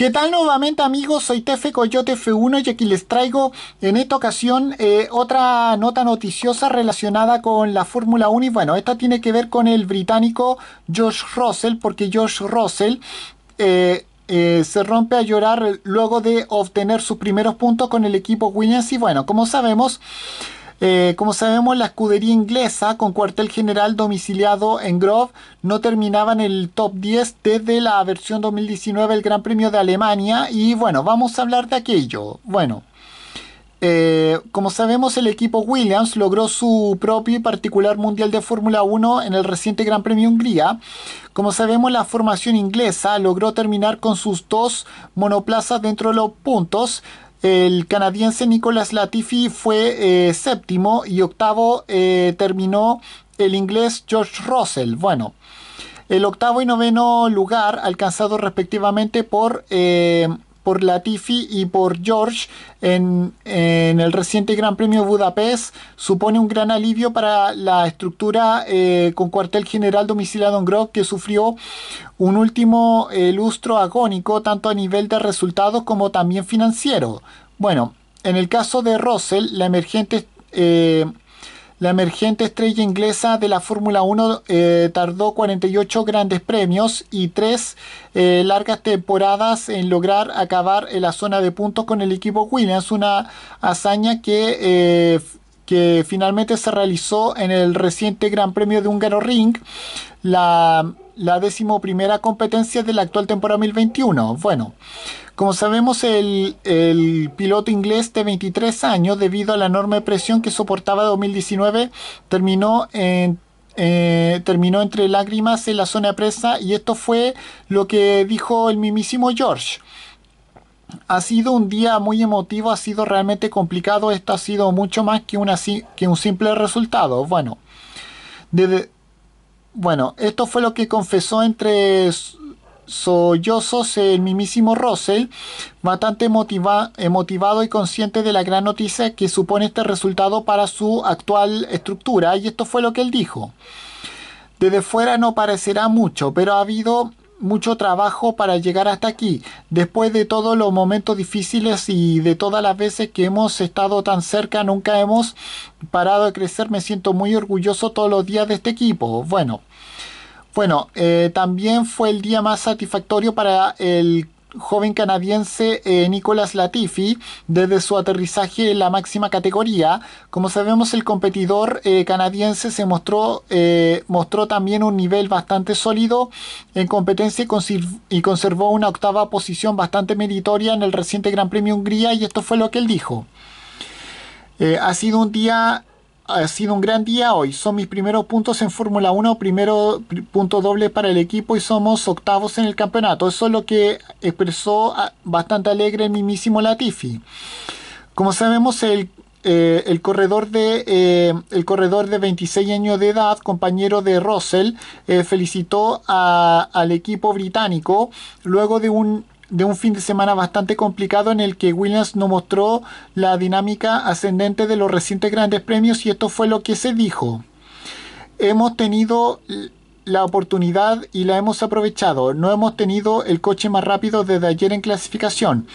¿Qué tal nuevamente amigos? Soy Tefe Coyote F1 y aquí les traigo en esta ocasión eh, otra nota noticiosa relacionada con la Fórmula 1 y bueno, esta tiene que ver con el británico Josh Russell porque Josh Russell... Eh, eh, se rompe a llorar luego de obtener sus primeros puntos con el equipo Williams y bueno, como sabemos, eh, como sabemos, la escudería inglesa con cuartel general domiciliado en Grove no terminaba en el top 10 desde la versión 2019 del Gran Premio de Alemania y bueno, vamos a hablar de aquello. Bueno, eh, como sabemos, el equipo Williams logró su propio y particular Mundial de Fórmula 1 en el reciente Gran Premio Hungría. Como sabemos, la formación inglesa logró terminar con sus dos monoplazas dentro de los puntos, el canadiense Nicolas Latifi fue eh, séptimo y octavo eh, terminó el inglés George Russell. Bueno, el octavo y noveno lugar alcanzado respectivamente por... Eh, por Latifi y por George en, en, el reciente Gran Premio Budapest supone un gran alivio para la estructura eh, con cuartel general domiciliado en grog que sufrió un último eh, lustro agónico tanto a nivel de resultados como también financiero. Bueno, en el caso de Russell, la emergente eh, la emergente estrella inglesa de la Fórmula 1 eh, tardó 48 grandes premios y tres eh, largas temporadas en lograr acabar en la zona de puntos con el equipo Williams, una hazaña que... Eh, que finalmente se realizó en el reciente Gran Premio de Húngaro Ring. La la decimoprimera competencia de la actual temporada 2021. Bueno, como sabemos, el, el, piloto inglés de 23 años, debido a la enorme presión que soportaba 2019, terminó en eh, terminó entre lágrimas en la zona presa y esto fue lo que dijo el mismísimo George. Ha sido un día muy emotivo, ha sido realmente complicado, esto ha sido mucho más que, una, que un simple resultado. Bueno, desde, bueno, esto fue lo que confesó entre sollozos el mismísimo Russell, bastante eh, motivado y consciente de la gran noticia que supone este resultado para su actual estructura, y esto fue lo que él dijo. Desde fuera no parecerá mucho, pero ha habido mucho trabajo para llegar hasta aquí, después de todos los momentos difíciles y de todas las veces que hemos estado tan cerca, nunca hemos parado de crecer, me siento muy orgulloso todos los días de este equipo. Bueno, bueno, eh, también fue el día más satisfactorio para el joven canadiense eh, Nicolas Latifi desde su aterrizaje en la máxima categoría. Como sabemos, el competidor eh, canadiense se mostró, eh, mostró también un nivel bastante sólido en competencia y, conservó una octava posición bastante meritoria en el reciente Gran Premio Hungría y esto fue lo que él dijo. ha sido un día ha sido un gran día hoy. Son mis primeros puntos en Fórmula 1, primero punto doble para el equipo y somos octavos en el campeonato. Eso es lo que expresó ah, bastante alegre el mismísimo Latifi. Como sabemos, el, corredor, eh, de, el corredor de 26 eh, años de edad, compañero de Russell, eh, felicitó al equipo británico luego de un de un fin de semana bastante complicado en el que Williams no mostró la dinámica ascendente de los recientes grandes premios y esto fue lo que se dijo. Hemos tenido la oportunidad y la hemos aprovechado. No hemos tenido el coche más rápido desde ayer en clasificación.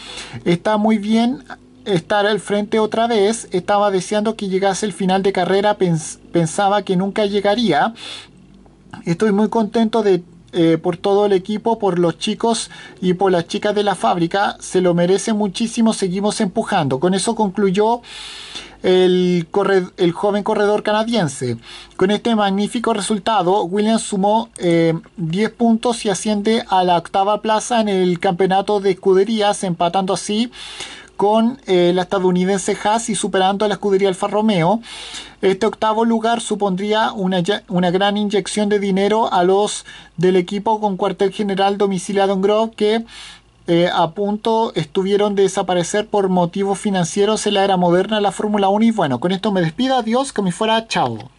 Está muy bien estar al frente otra vez. Estaba deseando que llegase el final de carrera. pensaba que nunca llegaría. Estoy muy contento de eh, por todo el equipo, por los chicos y por las chicas de la fábrica. Se lo merece muchísimo, seguimos empujando. Con eso concluyó el, joven corredor canadiense. Con este magnífico resultado, Williams sumó 10 eh, puntos y asciende a la octava plaza en el campeonato de escuderías, empatando así con eh, la estadounidense Haas y superando a la escudería Alfa Romeo. Este octavo lugar supondría una, gran inyección de dinero a los del equipo con cuartel general domiciliado en Grove que eh, a punto estuvieron de desaparecer por motivos financieros en la era moderna de la Fórmula 1 y bueno, con esto me despido, adiós, que me fuera, chao.